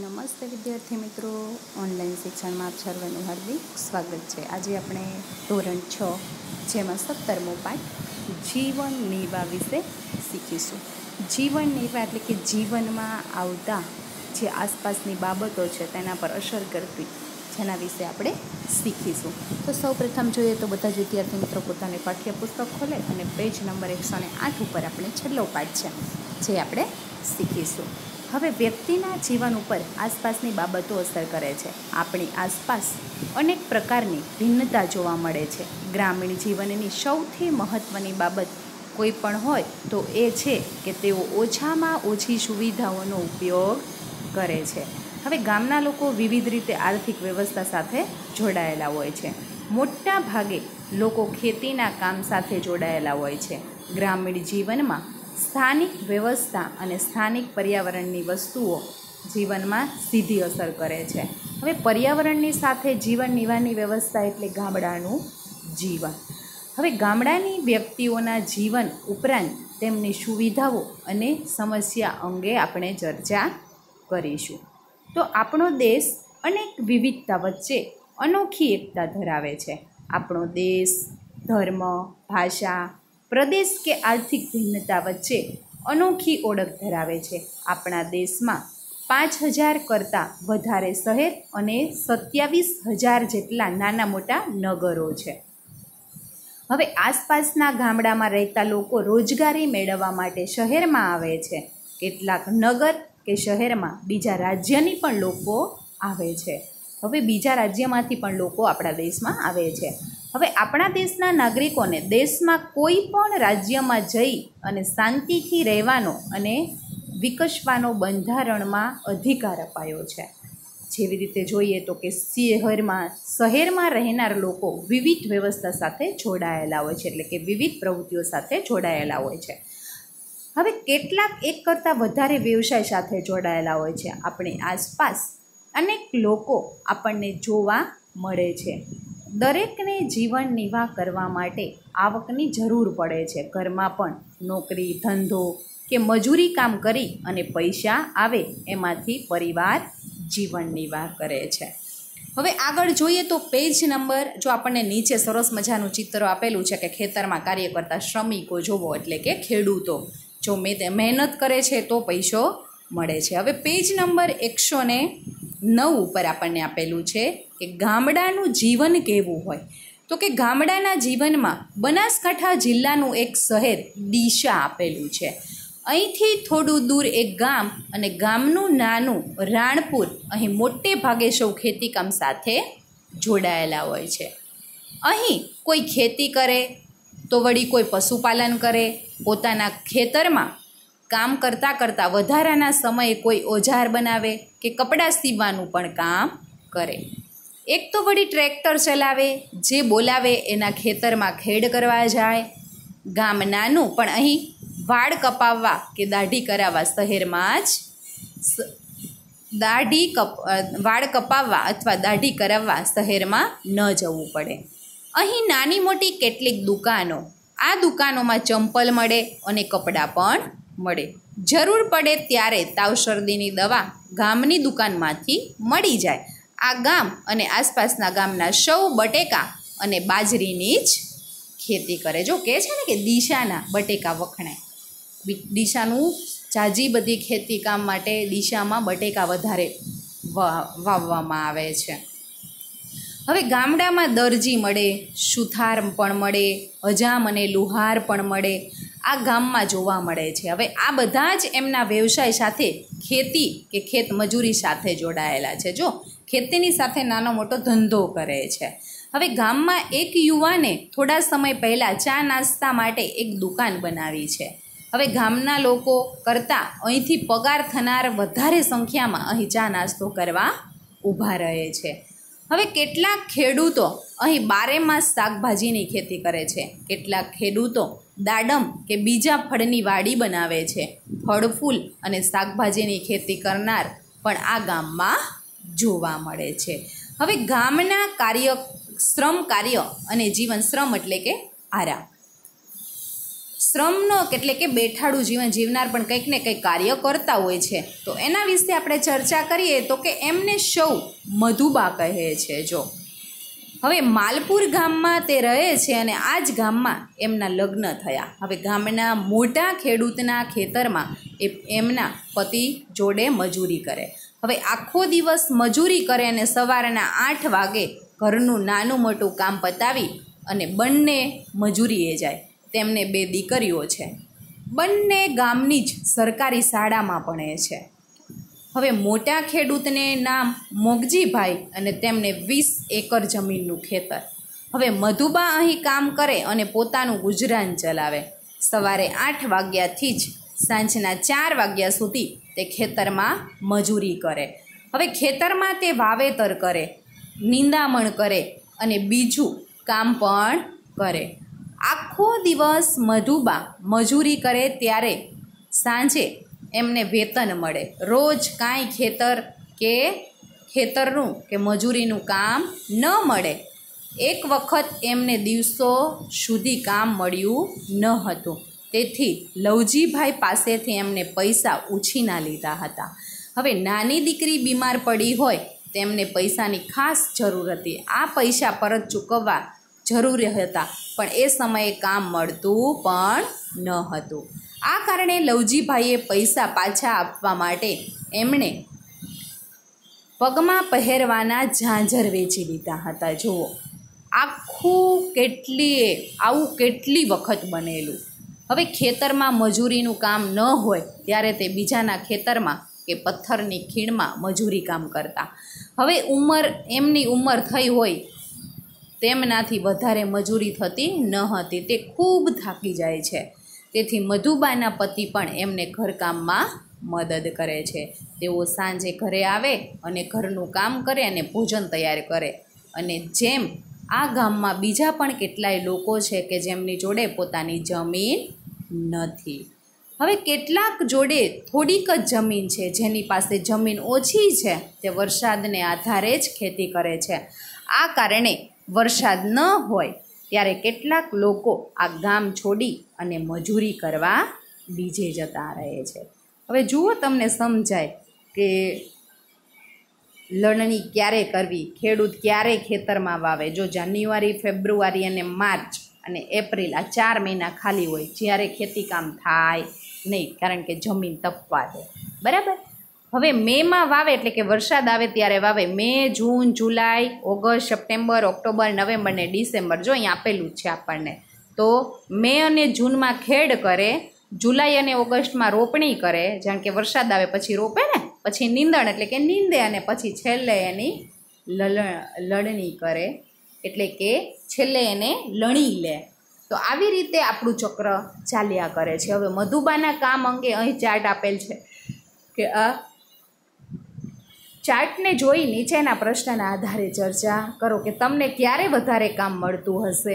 નમસ્તે વિદ્યાર્થી મિત્રો ઓનલાઈન શિક્ષણમાં આપ સર્વેનું હાર્દિક સ્વાગત છે આજે આપણે ધોરણ છ જેમાં સત્તરમો પાઠ જીવન નિર્વાહ વિશે શીખીશું જીવન નિર્વાહ એટલે કે જીવનમાં આવતા જે આસપાસની બાબતો છે તેના પર અસર કરતી જેના વિશે આપણે શીખીશું તો સૌ પ્રથમ જોઈએ તો બધા જ વિદ્યાર્થી મિત્રો પોતાને પાઠ્યપુસ્તક ખોલે અને પેજ નંબર એકસો ને આઠ ઉપર આપણે છેલ્લો પાઠ છે જે આપણે શીખીશું હવે વ્યક્તિના જીવન ઉપર આસપાસની બાબતો અસર કરે છે આપણી આસપાસ અનેક પ્રકારની ભિન્નતા જોવા મળે છે ગ્રામીણ જીવનની સૌથી મહત્ત્વની બાબત કોઈ પણ હોય તો એ છે કે તેઓ ઓછામાં ઓછી સુવિધાઓનો ઉપયોગ કરે છે હવે ગામના લોકો વિવિધ રીતે આર્થિક વ્યવસ્થા સાથે જોડાયેલા હોય છે મોટા ભાગે લોકો ખેતીના કામ સાથે જોડાયેલા હોય છે ગ્રામીણ જીવનમાં સ્થાનિક વ્યવસ્થા અને સ્થાનિક પર્યાવરણની વસ્તુઓ જીવનમાં સીધી અસર કરે છે હવે પર્યાવરણની સાથે જીવન નિવાની વ્યવસ્થા એટલે ગામડાનું જીવન હવે ગામડાની વ્યક્તિઓના જીવન ઉપરાંત તેમની સુવિધાઓ અને સમસ્યા અંગે આપણે ચર્ચા કરીશું તો આપણો દેશ અનેક વિવિધતા વચ્ચે અનોખી એકતા ધરાવે છે આપણો દેશ ધર્મ ભાષા પ્રદેશ કે આર્થિક ભિન્નતા વચ્ચે અનોખી ઓળખ ધરાવે છે આપણા દેશમાં પાંચ હજાર કરતાં વધારે શહેર અને સત્યાવીસ હજાર જેટલા નાના મોટા નગરો છે હવે આસપાસના ગામડામાં રહેતા લોકો રોજગારી મેળવવા માટે શહેરમાં આવે છે કેટલાક નગર કે શહેરમાં બીજા રાજ્યની પણ લોકો આવે છે હવે બીજા રાજ્યમાંથી પણ લોકો આપણા દેશમાં આવે છે હવે આપણા દેશના નાગરિકોને દેશમાં કોઈ પણ રાજ્યમાં જઈ અને શાંતિથી રહેવાનો અને વિકસવાનો બંધારણમાં અધિકાર અપાયો છે જેવી રીતે જોઈએ તો કે શહેરમાં શહેરમાં રહેનાર લોકો વિવિધ વ્યવસ્થા સાથે જોડાયેલા હોય છે એટલે કે વિવિધ પ્રવૃત્તિઓ સાથે જોડાયેલા હોય છે હવે કેટલાક એક કરતાં વધારે વ્યવસાય સાથે જોડાયેલા હોય છે આપણી આસપાસ અનેક લોકો આપણને જોવા મળે છે દરેકને જીવન નિર્વાહ કરવા માટે આવકની જરૂર પડે છે ઘરમાં પણ નોકરી ધંધો કે મજૂરી કામ કરી અને પૈસા આવે એમાંથી પરિવાર જીવન નિર્વાહ કરે છે હવે આગળ જોઈએ તો પેજ નંબર જો આપણને નીચે સરસ મજાનું ચિત્ર આપેલું છે કે ખેતરમાં કાર્ય કરતા શ્રમિકો જોવો એટલે કે ખેડૂતો જો મહેનત કરે છે તો પૈસો મળે છે હવે પેજ નંબર એકસો ને નવ ઉપર આપણને આપેલું છે કે ગામડાનું જીવન કેવું હોય તો કે ગામડાના જીવનમાં બનાસકાંઠા જિલ્લાનું એક શહેર દિશા આપેલું છે અહીંથી થોડું દૂર એક ગામ અને ગામનું નાનું રાણપુર અહીં મોટે ભાગે સૌ ખેતીકામ સાથે જોડાયેલા હોય છે અહીં કોઈ ખેતી કરે તો વળી કોઈ પશુપાલન કરે પોતાના ખેતરમાં કામ કરતાં કરતાં વધારાના સમયે કોઈ ઓજાર બનાવે કે કપડાં સીવવાનું પણ કામ કરે એક તો વળી ટ્રેક્ટર ચલાવે જે બોલાવે એના ખેતરમાં ખેડ કરવા જાય ગામ નાનું પણ અહીં વાળ કપાવવા કે દાઢી કરાવવા શહેરમાં જ દાઢી કપ વાળ કપાવવા અથવા દાઢી કરાવવા શહેરમાં ન જવું પડે અહીં નાની મોટી કેટલીક દુકાનો આ દુકાનોમાં ચંપલ મળે અને કપડાં પણ મળે જરૂર પડે ત્યારે તાવ શરદીની દવા ગામની દુકાનમાંથી મળી જાય આ ગામ અને આસપાસના ગામના સૌ બટેકા અને બાજરીની જ ખેતી કરે જો કહે છે ને કે દિશાના બટેકા વખણાય દિશાનું જાજી બધી ખેતી કામ માટે દિશામાં બટેકા વધારે વાવવામાં આવે છે હવે ગામડામાં દરજી મળે સુથાર પણ મળે હજામ અને લુહાર પણ મળે આ ગામમાં જોવા મળે છે હવે આ બધા જ એમના વ્યવસાય સાથે ખેતી કે ખેત મજૂરી સાથે જોડાયેલા છે જો ખેતીની સાથે નાનો મોટો ધંધો કરે છે હવે ગામમાં એક યુવાને થોડા સમય પહેલાં ચા નાસ્તા માટે એક દુકાન બનાવી છે હવે ગામના લોકો કરતાં અહીંથી પગાર થનાર વધારે સંખ્યામાં અહીં ચા નાસ્તો કરવા ઊભા રહે છે હવે કેટલાક ખેડૂતો અહીં બારેમાસ શાકભાજીની ખેતી કરે છે કેટલાક ખેડૂતો દાડમ કે બીજા ફળની વાડી બનાવે છે ફળ ફૂલ અને શાકભાજીની ખેતી કરનાર પણ આ ગામમાં જોવા મળે છે હવે ગામના કાર્ય શ્રમ કાર્ય અને જીવન શ્રમ એટલે કે આરા શ્રમનો એટલે કે બેઠાડું જીવન જીવનાર પણ કંઈક ને કંઈક કાર્ય કરતા હોય છે તો એના વિશે આપણે ચર્ચા કરીએ તો કે એમને સૌ મધુબા કહે છે જો હવે માલપુર ગામમાં તે રહે છે અને આ જ ગામમાં એમના લગ્ન થયા હવે ગામના મોટા ખેડૂતના ખેતરમાં એ એમના પતિ જોડે મજૂરી કરે હવે આખો દિવસ મજૂરી કરે અને સવારના આઠ વાગે ઘરનું નાનું મોટું કામ પતાવી અને બંને મજૂરીએ જાય તેમને બે દીકરીઓ છે બંને ગામની જ સરકારી શાળામાં ભણે છે હવે મોટા ખેડૂતને નામ મોગજીભાઈ અને તેમને વીસ એકર જમીનનું ખેતર હવે મધુબા અહીં કામ કરે અને પોતાનું ગુજરાન ચલાવે સવારે આઠ વાગ્યાથી જ સાંજના ચાર વાગ્યા સુધી તે ખેતરમાં મજૂરી કરે હવે ખેતરમાં તે વાવેતર કરે નિંદામણ કરે અને બીજું કામ પણ કરે આખો દિવસ મધુબા મજૂરી કરે ત્યારે સાંજે એમને વેતન મળે રોજ કાંઈ ખેતર કે ખેતરનું કે મજૂરીનું કામ ન મળે એક વખત એમને દિવસો સુધી કામ મળ્યું ન હતું તેથી લવજીભાઈ પાસેથી એમને પૈસા ઉછીના લીધા હતા હવે નાની દીકરી બીમાર પડી હોય તેમને પૈસાની ખાસ જરૂર હતી આ પૈસા પરત ચૂકવવા જરૂરી હતા પણ એ સમયે કામ મળતું પણ ન હતું આ કારણે લવજીભાઈએ પૈસા પાછા આપવા માટે એમણે પગમાં પહેરવાના ઝાંઝર વેચી લીધા હતા જુઓ આખું કેટલીએ આવું કેટલી વખત બનેલું હવે ખેતરમાં મજૂરીનું કામ ન હોય ત્યારે તે બીજાના ખેતરમાં કે પથ્થરની ખીણમાં મજૂરી કામ કરતા હવે ઉંમર એમની ઉંમર થઈ હોય તેમનાથી વધારે મજૂરી થતી ન હતી તે ખૂબ થાકી જાય છે તેથી મધુબાના પતિ પણ એમને ઘરકામમાં મદદ કરે છે તેઓ સાંજે ઘરે આવે અને ઘરનું કામ કરે અને ભોજન તૈયાર કરે અને જેમ આ ગામમાં બીજા પણ કેટલાય લોકો છે કે જેમની જોડે પોતાની જમીન નથી હવે કેટલાક જોડે થોડીક જ જમીન છે જેની પાસે જમીન ઓછી છે તે વરસાદને આધારે જ ખેતી કરે છે આ કારણે વરસાદ ન હોય ત્યારે કેટલાક લોકો આ ગામ છોડી અને મજૂરી કરવા બીજે જતા રહે છે હવે જુઓ તમને સમજાય કે લણણી ક્યારે કરવી ખેડૂત ક્યારે ખેતરમાં વાવે જો જાન્યુઆરી ફેબ્રુઆરી અને માર્ચ અને એપ્રિલ આ ચાર મહિના ખાલી હોય જ્યારે ખેતીકામ થાય નહીં કારણ કે જમીન તપવા દે બરાબર હવે મેમાં વાવે એટલે કે વરસાદ આવે ત્યારે વાવે May June July August September October November ને ડિસેમ્બર જો અહીં આપેલું છે આપણને તો મે અને જૂનમાં ખેડ કરે જુલાઈ અને ઓગસ્ટમાં રોપણી કરે જાણ કે વરસાદ આવે પછી રોપે ને પછી નીંદણ એટલે કે નીંદે અને પછી છેલ્લે એની લણણી કરે એટલે કે છેલ્લે એને લણી લે તો આવી રીતે આપણું ચક્ર ચાલ્યા કરે છે હવે મધુબાના કામ અંગે અહીં ચાર્ટ આપેલ છે કે આ ચાર્ટને જોઈ નીચેના પ્રશ્નના આધારે ચર્ચા કરો કે તમને ક્યારે વધારે કામ મળતું હશે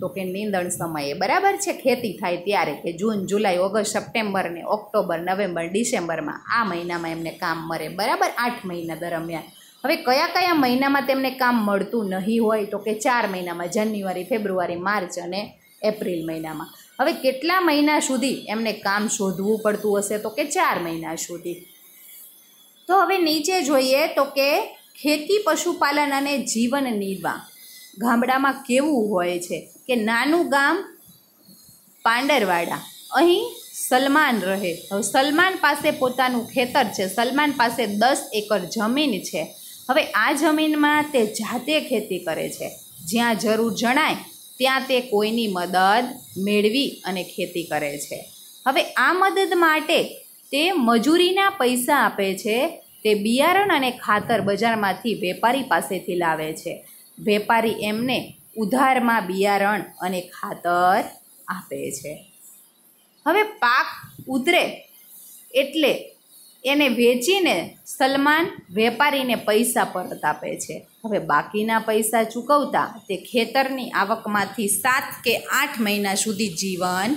તો કે નીંદણ સમયે બરાબર છે ખેતી થાય ત્યારે કે જૂન જુલાઈ ઓગસ્ટ સપ્ટેમ્બર ને ઓક્ટોબર નવેમ્બર ડિસેમ્બરમાં આ મહિનામાં એમને કામ મળે બરાબર આઠ મહિના દરમિયાન હવે કયા કયા મહિનામાં તેમને કામ મળતું નહીં હોય તો કે ચાર મહિનામાં જાન્યુઆરી ફેબ્રુઆરી માર્ચ અને એપ્રિલ મહિનામાં હવે કેટલા મહિના સુધી એમને કામ શોધવું પડતું હશે તો કે ચાર મહિના સુધી તો હવે નીચે જોઈએ તો કે ખેતી પશુપાલન અને જીવન નિર્વાહ ગામડામાં કેવું હોય છે કે નાનું ગામ પાંડરવાડા અહીં સલમાન રહે હવે સલમાન પાસે પોતાનું ખેતર છે સલમાન પાસે દસ એકર જમીન છે હવે આ જમીનમાં તે જાતે ખેતી કરે છે જ્યાં જરૂર જણાય ત્યાં તે કોઈની મદદ મેળવી અને ખેતી કરે છે હવે આ મદદ માટે તે મજૂરીના પૈસા આપે છે તે બિયારણ અને ખાતર બજારમાંથી વેપારી પાસેથી લાવે છે વેપારી એમને ઉધારમાં બિયારણ અને ખાતર આપે છે હવે પાક ઉતરે એટલે એને વેચીને સલમાન વેપારીને પૈસા પરત આપે છે હવે બાકીના પૈસા ચૂકવતા તે ખેતરની આવકમાંથી સાત કે આઠ મહિના સુધી જીવન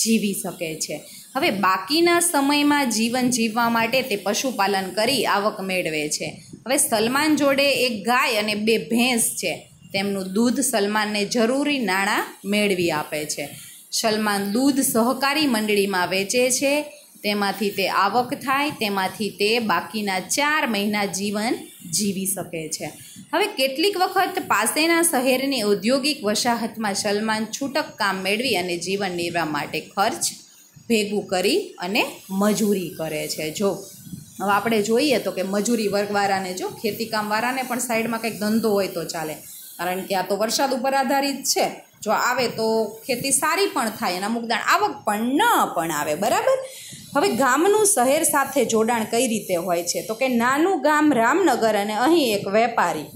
જીવી શકે છે હવે બાકીના સમયમાં જીવન જીવવા માટે તે પશુપાલન કરી આવક મેળવે છે હવે સલમાન જોડે એક ગાય અને બે ભેંસ છે તેમનું દૂધ સલમાનને જરૂરી નાણાં મેળવી આપે છે સલમાન દૂધ સહકારી મંડળીમાં વેચે છે તેમાંથી તે આવક થાય તેમાંથી તે બાકીના ચાર મહિના જીવન જીવી શકે છે હવે કેટલીક વખત પાસેના શહેરની ઔદ્યોગિક વસાહતમાં સલમાન છૂટક કામ મેળવી અને જીવન નિર્વાહ માટે ખર્ચ ભેગું કરી અને મજૂરી કરે છે જો હવે આપણે જોઈએ તો કે મજૂરી વર્ગવાળાને જો ખેતીકામવાળાને પણ સાઈડમાં કંઈક ધંધો હોય તો ચાલે કારણ કે આ તો વરસાદ ઉપર આધારિત છે જો આવે તો ખેતી સારી પણ થાય એના મુકદાણ આવક પણ ન પણ આવે બરાબર હવે ગામનું શહેર સાથે જોડાણ કઈ રીતે હોય છે તો કે નાનું ગામ રામનગર અને અહીં એક વેપારી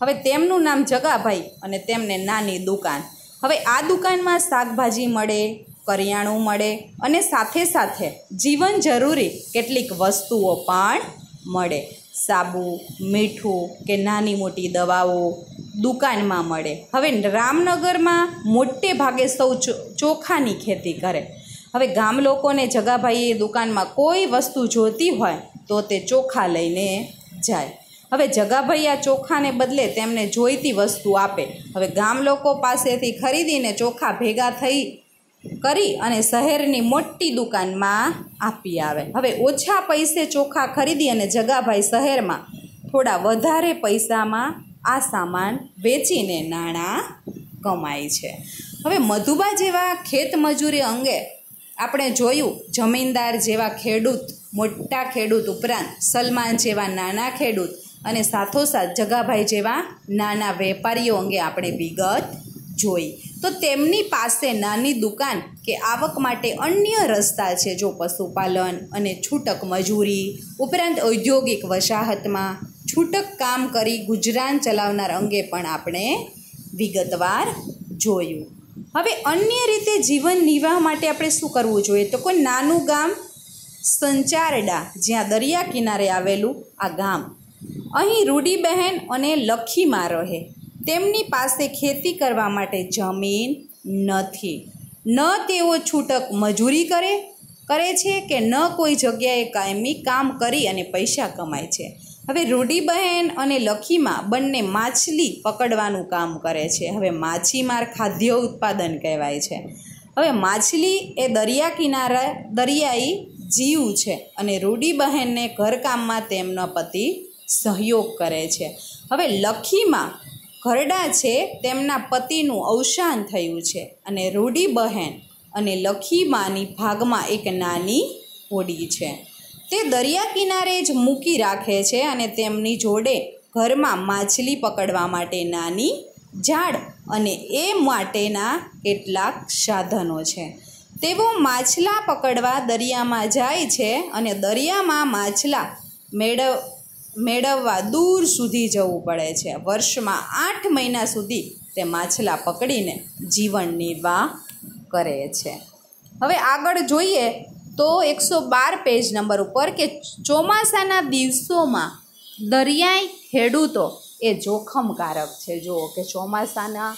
હવે તેમનું નામ જગાભાઈ અને તેમને નાની દુકાન હવે આ દુકાનમાં શાકભાજી મળે કરિયાણું મળે અને સાથે સાથે જીવન જરૂરી કેટલીક વસ્તુઓ પણ મળે સાબુ મીઠું કે નાની મોટી દવાઓ દુકાનમાં મળે હવે રામનગરમાં મોટે ભાગે સૌ ચોખાની ખેતી કરે હવે ગામ લોકોને જગાભાઈએ દુકાનમાં કોઈ વસ્તુ જોતી હોય તો તે ચોખા લઈને જાય હવે જગાભાઈ આ ચોખાને બદલે તેમને જોઈતી વસ્તુ આપે હવે ગામ લોકો પાસેથી ખરીદીને ચોખા ભેગા થઈ કરી અને શહેરની મોટી દુકાનમાં આપી આવે હવે ઓછા પૈસે ચોખા ખરીદી અને જગાભાઈ શહેરમાં થોડા વધારે પૈસામાં આ સામાન વેચીને નાણાં કમાય છે હવે મધુબા જેવા ખેત મજૂરી અંગે આપણે જોયું જમીનદાર જેવા ખેડૂત મોટા ખેડૂત ઉપરાંત સલમાન જેવા નાના ખેડૂત અને સાથોસાથ જગાભાઈ જેવા નાના વેપારીઓ અંગે આપણે વિગત જોઈ તો તેમની પાસે નાની દુકાન કે આવક માટે અન્ય રસ્તા છે જો પશુપાલન અને છૂટક મજૂરી ઉપરાંત ઔદ્યોગિક વસાહતમાં છૂટક કામ કરી ગુજરાન ચલાવનાર અંગે પણ આપણે વિગતવાર જોયું હવે અન્ય રીતે જીવન નિર્વાહ માટે આપણે શું કરવું જોઈએ તો કોઈ નાનું ગામ સંચારડા જ્યાં દરિયા કિનારે આવેલું આ ગામ અહીં રૂડીબહેન અને લખીમાં રહે તેમની પાસે ખેતી કરવા માટે જમીન નથી ન તેઓ છૂટક મજૂરી કરે કરે છે કે ન કોઈ જગ્યાએ કાયમી કામ કરી અને પૈસા કમાય છે હવે રૂડીબહેન અને લખીમાં બંને માછલી પકડવાનું કામ કરે છે હવે માછીમાર ખાદ્ય ઉત્પાદન કહેવાય છે હવે માછલી એ દરિયા કિનારા દરિયાઈ જીવ છે અને રૂડીબહેનને ઘરકામમાં તેમનો પતિ સહયોગ કરે છે હવે લખીમાં ઘરડા છે તેમના પતિનું અવસાન થયું છે અને રૂડી બહેન અને લખીમાની ભાગમાં એક નાની હોડી છે તે દરિયા કિનારે જ મૂકી રાખે છે અને તેમની જોડે ઘરમાં માછલી પકડવા માટે નાની ઝાડ અને એ માટેના કેટલાક સાધનો છે તેઓ માછલા પકડવા દરિયામાં જાય છે અને દરિયામાં માછલા મેળવ મેળવવા દૂર સુધી જવું પડે છે વર્ષમાં આઠ મહિના સુધી તે માછલા પકડીને જીવન નિર્વાહ કરે છે હવે આગળ જોઈએ તો એકસો બાર પેજ નંબર ઉપર કે ચોમાસાના દિવસોમાં દરિયાઈ ખેડૂતો એ જોખમકારક છે જુઓ કે ચોમાસાના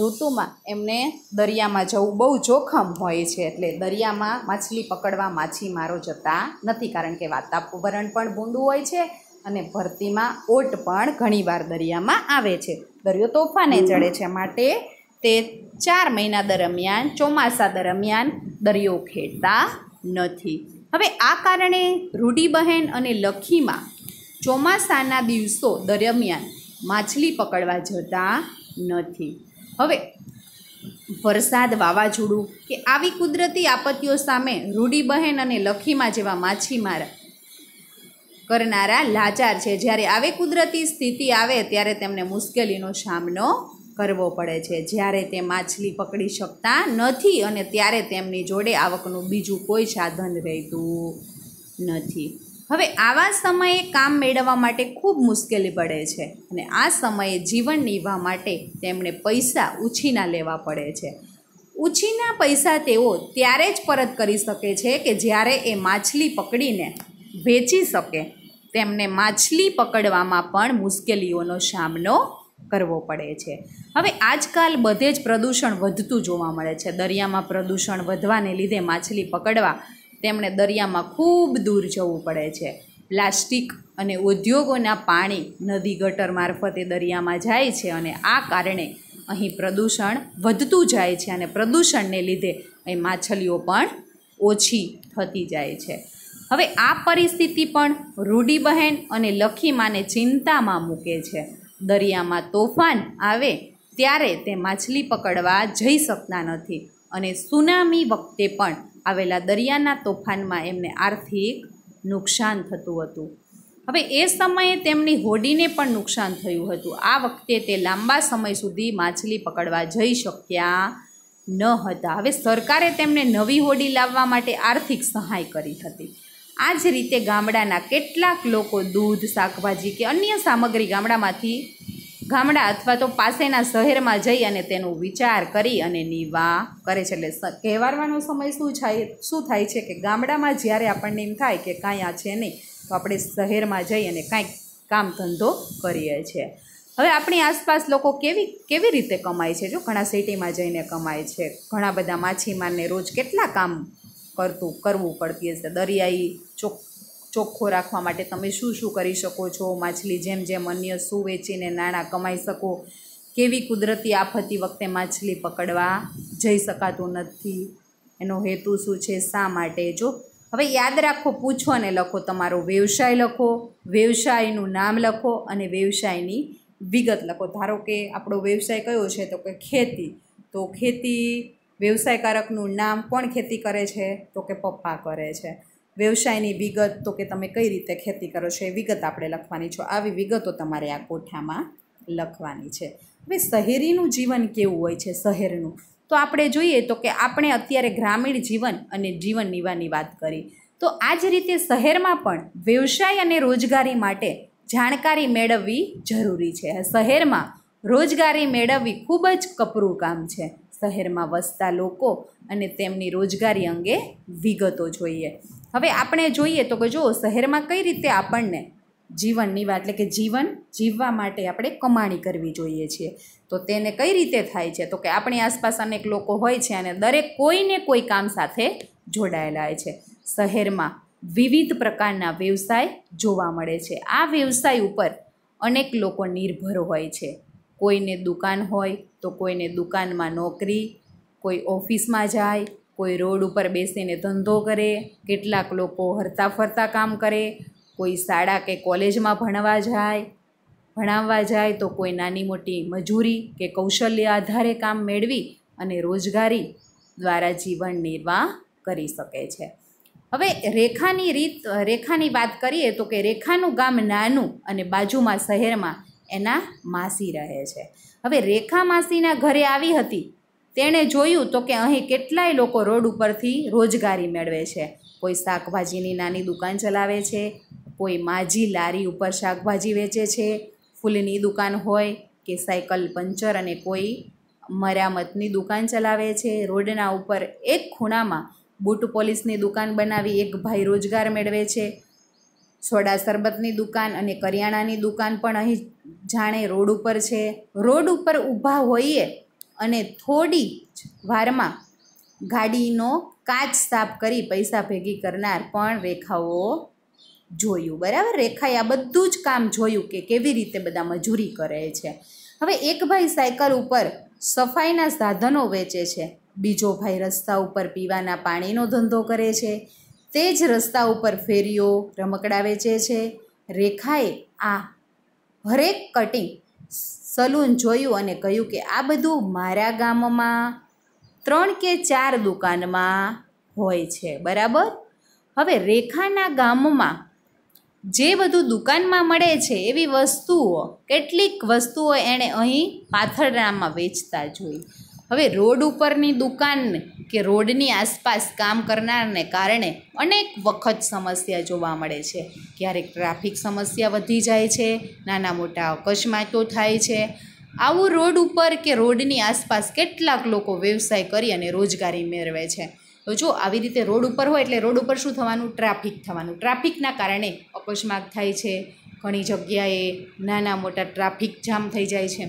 ઋતુમાં એમને દરિયામાં જવું બહુ જોખમ હોય છે એટલે દરિયામાં માછલી પકડવા માછીમારો જતા નથી કારણ કે વાતાવરણ પણ ભૂંડું હોય છે અને ભરતીમાં ઓટ પણ ઘણીવાર દરિયામાં આવે છે દરિયો તોફાને ચડે છે માટે તે ચાર મહિના દરમિયાન ચોમાસા દરમિયાન દરિયો ખેડતા નથી હવે આ કારણે રૂઢીબહેન અને લખીમાં ચોમાસાના દિવસો દરમિયાન માછલી પકડવા જતા નથી હવે વરસાદ વાવાઝોડું કે આવી કુદરતી આપત્તિઓ સામે રૂઢીબહેન અને લખીમાં જેવા માછીમાર કરનારા લાચાર છે જ્યારે આવી કુદરતી સ્થિતિ આવે ત્યારે તેમને મુશ્કેલીનો સામનો કરવો પડે છે જ્યારે તે માછલી પકડી શકતા નથી અને ત્યારે તેમની જોડે આવકનું બીજું કોઈ સાધન રહેતું નથી હવે આવા સમયે કામ મેળવવા માટે ખૂબ મુશ્કેલી પડે છે અને આ સમયે જીવન નિર્વાહ માટે તેમણે પૈસા ઉછીના લેવા પડે છે ઉછીના પૈસા તેઓ ત્યારે જ પરત કરી શકે છે કે જ્યારે એ માછલી પકડીને વેચી શકે તેમને માછલી પકડવામાં પણ મુશ્કેલીઓનો સામનો કરવો પડે છે હવે આજકાલ બધે જ પ્રદૂષણ વધતું જોવા મળે છે દરિયામાં પ્રદૂષણ વધવાને લીધે માછલી પકડવા તેમણે દરિયામાં ખૂબ દૂર જવું પડે છે પ્લાસ્ટિક અને ઉદ્યોગોના પાણી નદી ગટર મારફતે દરિયામાં જાય છે અને આ કારણે અહીં પ્રદૂષણ વધતું જાય છે અને પ્રદૂષણને લીધે અહીં માછલીઓ પણ ઓછી થતી જાય છે હવે આ પરિસ્થિતિ પણ રૂડીબહેન અને લખીમાને ચિંતામાં મૂકે છે દરિયામાં તોફાન આવે ત્યારે તે માછલી પકડવા જઈ શકતા નથી અને સુનામી વખતે પણ આવેલા દરિયાના તોફાનમાં એમને આર્થિક નુકસાન થતું હતું હવે એ સમયે તેમની હોડીને પણ નુકસાન થયું હતું આ વખતે તે લાંબા સમય સુધી માછલી પકડવા જઈ શક્યા ન હતા હવે સરકારે તેમને નવી હોડી લાવવા માટે આર્થિક સહાય કરી હતી આ જ રીતે ગામડાના કેટલાક લોકો દૂધ શાકભાજી કે અન્ય સામગ્રી ગામડામાંથી ગામડા અથવા તો પાસેના શહેરમાં જઈ અને તેનો વિચાર કરી અને નિવાહ કરે છે એટલે કહેવારવાનો સમય શું થાય શું થાય છે કે ગામડામાં જ્યારે આપણને એમ થાય કે કાંઈ આ છે નહીં તો આપણે શહેરમાં જઈ અને કાંઈક કામ ધંધો કરીએ છીએ હવે આપણી આસપાસ લોકો કેવી કેવી રીતે કમાય છે જો ઘણા સિટીમાં જઈને કમાય છે ઘણા બધા માછીમારને રોજ કેટલા કામ કરતું કરવું પડતી હશે દરિયાઈ ચોખ્ખો રાખવા માટે તમે શું શું કરી શકો છો માછલી જેમ જેમ અન્ય શું વેચીને નાણાં કમાઈ શકો કેવી કુદરતી આફતી વખતે માછલી પકડવા જઈ શકાતું નથી એનો હેતુ શું છે શા માટે જો હવે યાદ રાખો પૂછો અને લખો તમારો વ્યવસાય લખો વ્યવસાયનું નામ લખો અને વ્યવસાયની વિગત લખો ધારો કે આપણો વ્યવસાય કયો છે તો કે ખેતી તો ખેતી વ્યવસાયકારકનું નામ કોણ ખેતી કરે છે તો કે પપ્પા કરે છે વ્યવસાયની વિગત તો કે તમે કઈ રીતે ખેતી કરો છો એ વિગત આપણે લખવાની છો આવી વિગતો તમારે આ કોઠામાં લખવાની છે હવે શહેરીનું જીવન કેવું હોય છે શહેરનું તો આપણે જોઈએ તો કે આપણે અત્યારે ગ્રામીણ જીવન અને જીવન નિવાની વાત કરી તો આ જ રીતે શહેરમાં પણ વ્યવસાય અને રોજગારી માટે જાણકારી મેળવવી જરૂરી છે શહેરમાં રોજગારી મેળવવી ખૂબ જ કપરું કામ છે શહેરમાં વસતા લોકો અને તેમની રોજગારી અંગે વિગતો જોઈએ હવે આપણે જોઈએ તો કે જો શહેરમાં કઈ રીતે આપણને જીવનની વાત એટલે કે જીવન જીવવા માટે આપણે કમાણી કરવી જોઈએ છીએ તો તેને કઈ રીતે થાય છે તો કે આપણી આસપાસ અનેક લોકો હોય છે અને દરેક કોઈને કોઈ કામ સાથે જોડાયેલા હોય છે શહેરમાં વિવિધ પ્રકારના વ્યવસાય જોવા મળે છે આ વ્યવસાય ઉપર અનેક લોકો નિર્ભર હોય છે કોઈને દુકાન હોય તો કોઈને દુકાનમાં નોકરી કોઈ ઓફિસમાં જાય કોઈ રોડ ઉપર બેસીને ધંધો કરે કેટલાક લોકો હરતા ફરતા કામ કરે કોઈ શાળા કે કોલેજમાં ભણવા જાય ભણાવવા જાય તો કોઈ નાની મોટી મજૂરી કે કૌશલ્ય આધારે કામ મેળવી અને રોજગારી દ્વારા જીવન નિર્વાહ કરી શકે છે હવે રેખાની રીત રેખાની વાત કરીએ તો કે રેખાનું ગામ નાનું અને બાજુમાં શહેરમાં એના માસી રહે છે હવે રેખા માસીના ઘરે આવી હતી તેણે જોયું તો કે અહીં કેટલાય લોકો રોડ ઉપરથી રોજગારી મેળવે છે કોઈ શાકભાજીની નાની દુકાન ચલાવે છે કોઈ માજી લારી ઉપર શાકભાજી વેચે છે ફૂલની દુકાન હોય કે સાયકલ પંચર અને કોઈ મરામતની દુકાન ચલાવે છે રોડના ઉપર એક ખૂણામાં બૂટ પોલીસની દુકાન બનાવી એક ભાઈ રોજગાર મેળવે છે સોડા શરબતની દુકાન અને કરિયાણાની દુકાન પણ અહીં જાણે રોડ ઉપર છે રોડ ઉપર ઊભા હોઈએ અને થોડી જ વારમાં ગાડીનો કાચ સાફ કરી પૈસા ભેગી કરનાર પણ રેખાઓ જોયું બરાબર રેખાએ આ બધું જ કામ જોયું કે કેવી રીતે બધા મજૂરી કરે છે હવે એક ભાઈ સાયકલ ઉપર સફાઈના સાધનો વેચે છે બીજો ભાઈ રસ્તા ઉપર પીવાના પાણીનો ધંધો કરે છે તે જ રસ્તા ઉપર ફેરીઓ રમકડા વેચે છે રેખાએ આ હરેક કટિંગ સલૂન જોયું અને કહ્યું કે આ બધું મારા ગામમાં ત્રણ કે ચાર દુકાનમાં હોય છે બરાબર હવે રેખાના ગામમાં જે બધું દુકાનમાં મળે છે એવી વસ્તુઓ કેટલીક વસ્તુઓ એણે અહીં પાથરડામાં વેચતા જોઈ હવે રોડ ઉપરની દુકાન કે રોડની આસપાસ કામ કરનારને કારણે અનેક વખત સમસ્યા જોવા મળે છે ક્યારેક ટ્રાફિક સમસ્યા વધી જાય છે નાના મોટા અકસ્માતો થાય છે આવું રોડ ઉપર કે રોડની આસપાસ કેટલાક લોકો વ્યવસાય કરી અને રોજગારી મેળવે છે તો જો આવી રીતે રોડ ઉપર હોય એટલે રોડ ઉપર શું થવાનું ટ્રાફિક થવાનું ટ્રાફિકના કારણે અકસ્માત થાય છે ઘણી જગ્યાએ નાના મોટા ટ્રાફિક જામ થઈ જાય છે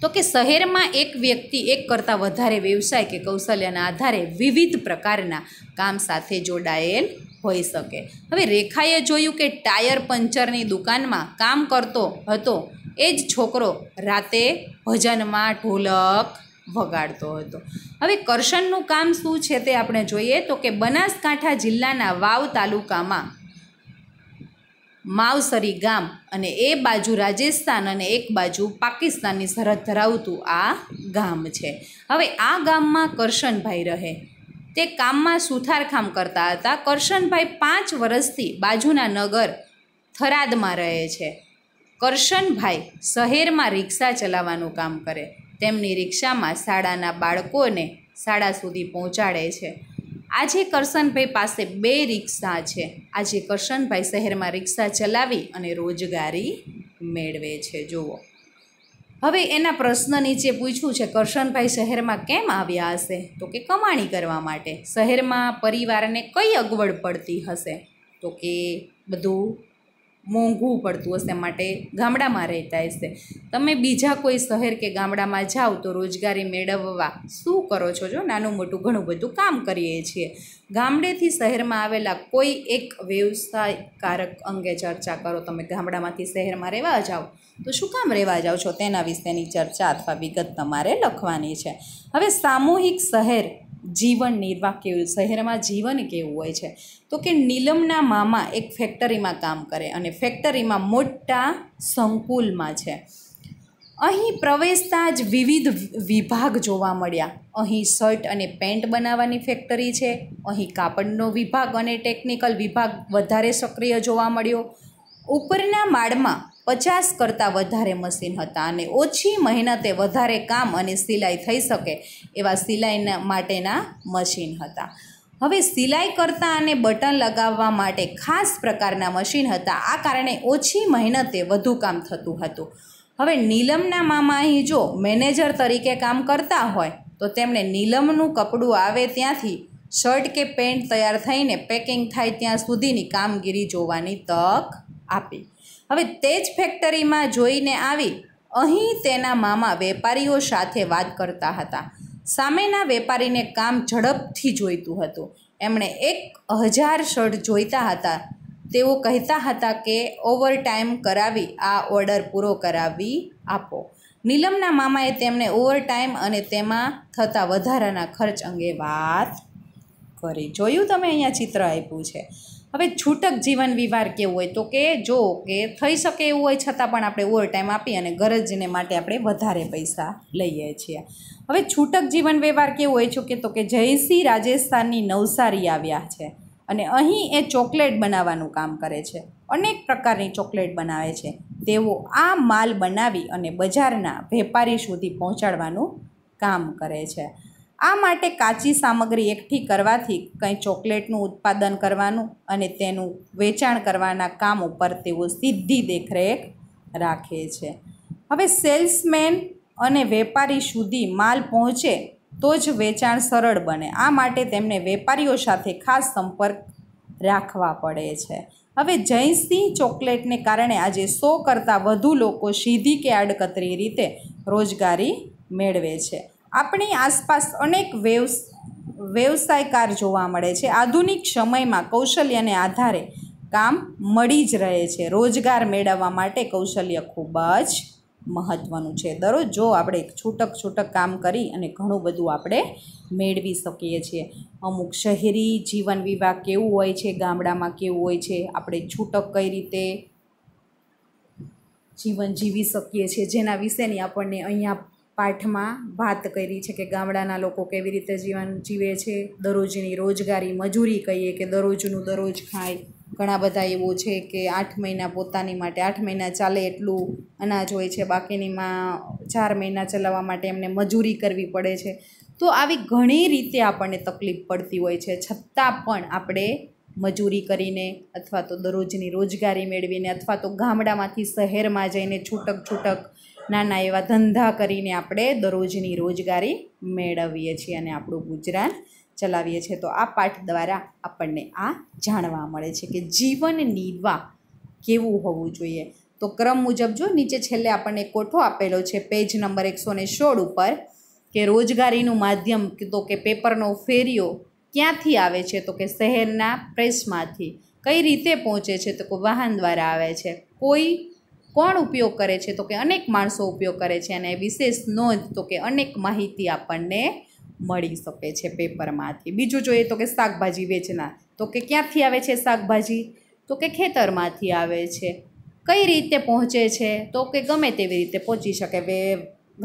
તો કે શહેરમાં એક વ્યક્તિ એક કરતાં વધારે વ્યવસાય કે કૌશલ્યના આધારે વિવિધ પ્રકારના કામ સાથે જોડાયેલ હોઈ શકે હવે રેખાએ જોયું કે ટાયર પંચરની દુકાનમાં કામ કરતો હતો એ જ છોકરો રાતે ભજનમાં ઢોલક વગાડતો હતો હવે કરશનનું કામ શું છે તે આપણે જોઈએ તો કે બનાસકાંઠા જિલ્લાના વાવ તાલુકામાં માવસરી ગામ અને એ બાજુ રાજસ્થાન અને એક બાજુ પાકિસ્તાનની સરહદ ધરાવતું આ ગામ છે હવે આ ગામમાં કરશનભાઈ રહે તે કામમાં સુથારકામ કરતા હતા કરશનભાઈ પાંચ વર્ષથી બાજુના નગર થરાદમાં રહે છે કરશનભાઈ શહેરમાં રિક્ષા ચલાવવાનું કામ કરે તેમની રિક્ષામાં શાળાના બાળકોને શાળા સુધી પહોંચાડે છે આજે કરશનભાઈ પાસે બે રિક્ષા છે આજે કરશનભાઈ શહેરમાં રિક્ષા ચલાવી અને રોજગારી મેળવે છે જુઓ હવે એના પ્રશ્ન નીચે પૂછ્યું છે કરશનભાઈ શહેરમાં કેમ આવ્યા હશે તો કે કમાણી કરવા માટે શહેરમાં પરિવારને કઈ અગવડ પડતી હશે તો કે બધું મોંઘું પડતું હશે માટે ગામડામાં રહેતા હશે તમે બીજા કોઈ શહેર કે ગામડામાં જાઓ તો રોજગારી મેળવવા શું કરો છો જો નાનું મોટું ઘણું બધું કામ કરીએ છીએ ગામડેથી શહેરમાં આવેલા કોઈ એક વ્યવસાયકારક અંગે ચર્ચા કરો તમે ગામડામાંથી શહેરમાં રહેવા જાઓ તો શું કામ રહેવા જાઓ છો તેના વિશેની ચર્ચા અથવા વિગત તમારે લખવાની છે હવે સામૂહિક શહેર જીવન નિર્વાહ કેવું શહેરમાં જીવન કેવું હોય છે તો કે નીલમના મામા એક ફેક્ટરીમાં કામ કરે અને ફેક્ટરીમાં મોટા સંકુલમાં છે અહીં પ્રવેશતા જ વિવિધ વિભાગ જોવા મળ્યા અહીં શર્ટ અને પેન્ટ બનાવવાની ફેક્ટરી છે અહીં કાપડનો વિભાગ અને ટેકનિકલ વિભાગ વધારે સક્રિય જોવા મળ્યો ઉપરના માળમાં પચાસ કરતાં વધારે મશીન હતા અને ઓછી મહેનતે વધારે કામ અને સિલાઈ થઈ શકે એવા સિલાઈના માટેના મશીન હતા હવે સિલાઈ કરતાં અને બટન લગાવવા માટે ખાસ પ્રકારના મશીન હતા આ કારણે ઓછી મહેનતે વધુ કામ થતું હતું હવે નીલમના મામા અહીં જો મેનેજર તરીકે કામ કરતા હોય તો તેમણે નીલમનું કપડું આવે ત્યાંથી શર્ટ કે પેન્ટ તૈયાર થઈને પેકિંગ થાય ત્યાં સુધીની કામગીરી જોવાની તક આપી હવે તે જ ફેક્ટરીમાં જોઈને આવી અહીં તેના મામા વેપારીઓ સાથે વાત કરતા હતા સામેના વેપારીને કામ ઝડપથી જોઈતું હતું એમણે એક હજાર શર્ટ જોઈતા હતા તેઓ કહેતા હતા કે ઓવરટાઈમ કરાવી આ ઓર્ડર પૂરો કરાવી આપો નીલમના મામાએ તેમને ઓવરટાઈમ અને તેમાં થતા વધારાના ખર્ચ અંગે વાત કરી જોયું તમે અહીંયા ચિત્ર આપ્યું છે હવે છૂટક જીવન વિવાર કેવું હોય તો કે જો કે થઈ શકે એવું હોય છતાં પણ આપણે ઓવર ટાઈમ આપી અને ગરજને માટે આપણે વધારે પૈસા લઈએ છીએ હવે છૂટક જીવન વ્યવહાર કેવો હોય છે કે તો કે જયસિંહ રાજસ્થાનની નવસારી આવ્યા છે અને અહીં એ ચોકલેટ બનાવવાનું કામ કરે છે અનેક પ્રકારની ચોકલેટ બનાવે છે તેઓ આ માલ બનાવી અને બજારના વેપારી સુધી પહોંચાડવાનું કામ કરે છે આ માટે કાચી સામગ્રી એકઠી કરવાથી કંઈ ચોકલેટનું ઉત્પાદન કરવાનું અને તેનું વેચાણ કરવાના કામ ઉપર તેઓ સીધી દેખરેખ રાખે છે હવે સેલ્સમેન અને વેપારી સુધી માલ પહોંચે તો જ વેચાણ સરળ બને આ માટે તેમને વેપારીઓ સાથે ખાસ સંપર્ક રાખવા પડે છે હવે જયસિંહ ચોકલેટને કારણે આજે સો કરતાં વધુ લોકો સીધી કે આડકતરી રીતે રોજગારી મેળવે છે આપણી આસપાસ અનેક વ્યવસ વ્યવસાયકાર જોવા મળે છે આધુનિક સમયમાં કૌશલ્યને આધારે કામ મળી જ રહે છે રોજગાર મેળવવા માટે કૌશલ્ય ખૂબ જ મહત્ત્વનું છે દરરોજ જો આપણે છૂટક છૂટક કામ કરી અને ઘણું બધું આપણે મેળવી શકીએ છીએ અમુક શહેરી જીવન વિભાગ કેવું હોય છે ગામડામાં કેવું હોય છે આપણે છૂટક કઈ રીતે જીવન જીવી શકીએ છીએ જેના વિશેની આપણને અહીંયા પાઠમાં વાત કરી છે કે ગામડાના લોકો કેવી રીતે જીવન જીવે છે દરરોજની રોજગારી મજૂરી કહીએ કે દરરોજનું દરરોજ ખાય ઘણા બધા એવો છે કે આઠ મહિના પોતાની માટે આઠ મહિના ચાલે એટલું અનાજ હોય છે બાકીનીમાં ચાર મહિના ચલાવવા માટે એમને મજૂરી કરવી પડે છે તો આવી ઘણી રીતે આપણને તકલીફ પડતી હોય છે છતાં પણ આપણે મજૂરી કરીને અથવા તો દરરોજની રોજગારી મેળવીને અથવા તો ગામડામાંથી શહેરમાં જઈને છૂટક છૂટક નાના એવા ધંધા કરીને આપણે દરરોજની રોજગારી મેળવીએ છીએ અને આપણું ગુજરાન ચલાવીએ છીએ તો આ પાઠ દ્વારા આપણને આ જાણવા મળે છે કે જીવન નિર્વાહ કેવું હોવું જોઈએ તો ક્રમ મુજબ જો નીચે છેલ્લે આપણને કોઠો આપેલો છે પેજ નંબર એકસો ને સોળ ઉપર કે રોજગારીનું માધ્યમ તો કે પેપરનો ફેરિયો ક્યાંથી આવે છે તો કે શહેરના પ્રેસમાંથી કઈ રીતે પહોંચે છે તો કે વાહન દ્વારા આવે છે કોઈ કોણ ઉપયોગ કરે છે તો કે અનેક માણસો ઉપયોગ કરે છે અને વિશેષ નોંધ તો કે અનેક માહિતી આપણને મળી શકે છે પેપરમાંથી બીજું જોઈએ તો કે શાકભાજી વેચનાર તો કે ક્યાંથી આવે છે શાકભાજી તો કે ખેતરમાંથી આવે છે કઈ રીતે પહોંચે છે તો કે ગમે તેવી રીતે પહોંચી શકે વે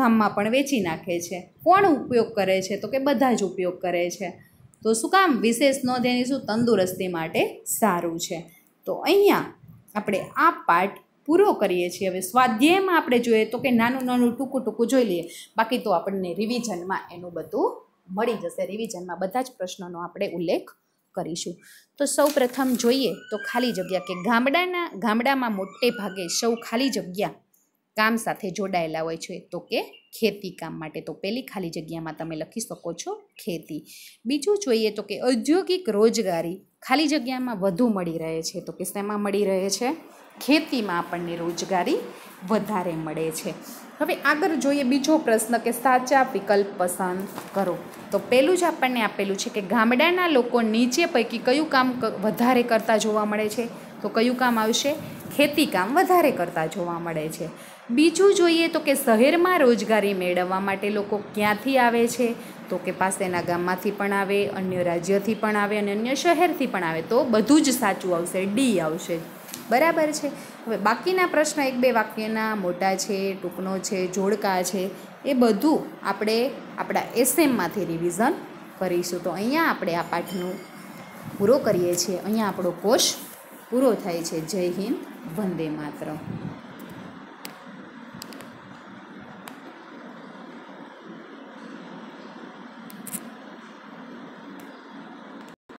ગામમાં પણ વેચી નાખે છે કોણ ઉપયોગ કરે છે તો કે બધા જ ઉપયોગ કરે છે તો શું કામ વિશેષ નોંધ એની શું તંદુરસ્તી માટે સારું છે તો અહીંયા આપણે આ પાર્ટ પૂરો કરીએ છીએ હવે સ્વાધ્યાયમાં આપણે જોઈએ તો કે નાનું નાનું ટૂંકું ટૂંકું જોઈ લઈએ બાકી તો આપણને રિવિઝનમાં એનું બધું મળી જશે રિવિઝનમાં બધા જ પ્રશ્નોનો આપણે ઉલ્લેખ કરીશું તો સૌ પ્રથમ જોઈએ તો ખાલી જગ્યા કે ગામડાના ગામડામાં મોટે ભાગે સૌ ખાલી જગ્યા કામ સાથે જોડાયેલા હોય છે તો કે ખેતી કામ માટે તો પહેલી ખાલી જગ્યામાં તમે લખી શકો છો ખેતી બીજું જોઈએ તો કે ઔદ્યોગિક રોજગારી ખાલી જગ્યામાં વધુ મળી રહે છે તો કે શેમાં મળી રહે છે ખેતીમાં આપણને રોજગારી વધારે મળે છે હવે આગળ જોઈએ બીજો પ્રશ્ન કે સાચા વિકલ્પ પસંદ કરો તો પહેલું જ આપણને આપેલું છે કે ગામડાના લોકો નીચે પૈકી કયું કામ વધારે કરતા જોવા મળે છે તો કયું કામ આવશે ખેતી કામ વધારે કરતા જોવા મળે છે બીજું જોઈએ તો કે શહેરમાં રોજગારી મેળવવા માટે લોકો ક્યાંથી આવે છે તો કે પાસેના ગામમાંથી પણ આવે અન્ય રાજ્યથી પણ આવે અને અન્ય શહેરથી પણ આવે તો બધું જ સાચું આવશે ડી આવશે બરાબર છે હવે બાકીના પ્રશ્ન એક બે વાક્યના મોટા છે ટૂંકનો છે જોડકા છે એ બધું આપણે આપણા એસએમમાંથી રિવિઝન કરીશું તો અહીંયા આપણે આ પાઠનું પૂરો કરીએ છીએ અહીંયા આપણો કોષ પૂરો થાય છે જય હિન્દ વંદે માત્ર